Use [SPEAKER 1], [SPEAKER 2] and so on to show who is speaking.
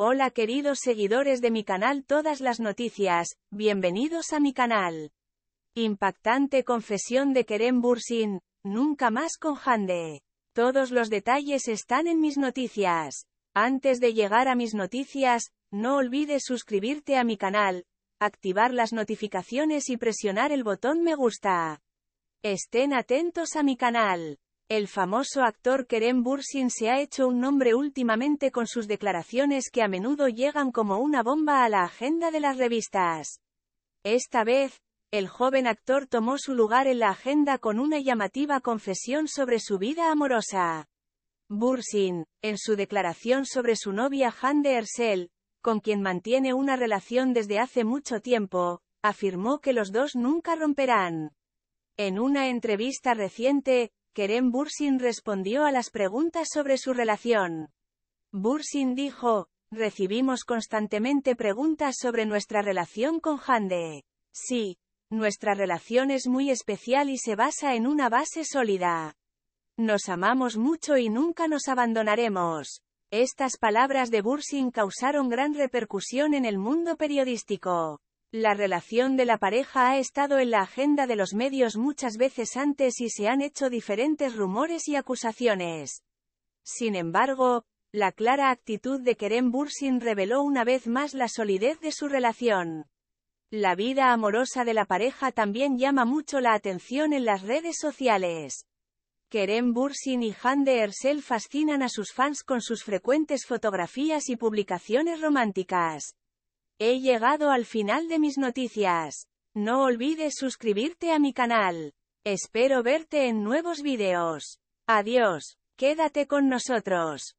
[SPEAKER 1] Hola queridos seguidores de mi canal Todas las Noticias, bienvenidos a mi canal. Impactante confesión de Kerem Bursin, nunca más con Hande. Todos los detalles están en mis noticias. Antes de llegar a mis noticias, no olvides suscribirte a mi canal, activar las notificaciones y presionar el botón me gusta. Estén atentos a mi canal. El famoso actor Kerem Bursin se ha hecho un nombre últimamente con sus declaraciones que a menudo llegan como una bomba a la agenda de las revistas. Esta vez, el joven actor tomó su lugar en la agenda con una llamativa confesión sobre su vida amorosa. Bursin, en su declaración sobre su novia Hande Ersel, con quien mantiene una relación desde hace mucho tiempo, afirmó que los dos nunca romperán. En una entrevista reciente, Kerem Bursin respondió a las preguntas sobre su relación. Bursin dijo, recibimos constantemente preguntas sobre nuestra relación con Hande. Sí, nuestra relación es muy especial y se basa en una base sólida. Nos amamos mucho y nunca nos abandonaremos. Estas palabras de Bursin causaron gran repercusión en el mundo periodístico. La relación de la pareja ha estado en la agenda de los medios muchas veces antes y se han hecho diferentes rumores y acusaciones. Sin embargo, la clara actitud de Kerem Bursin reveló una vez más la solidez de su relación. La vida amorosa de la pareja también llama mucho la atención en las redes sociales. Kerem Bursin y Han de Ersel fascinan a sus fans con sus frecuentes fotografías y publicaciones románticas. He llegado al final de mis noticias. No olvides suscribirte a mi canal. Espero verte en nuevos videos. Adiós, quédate con nosotros.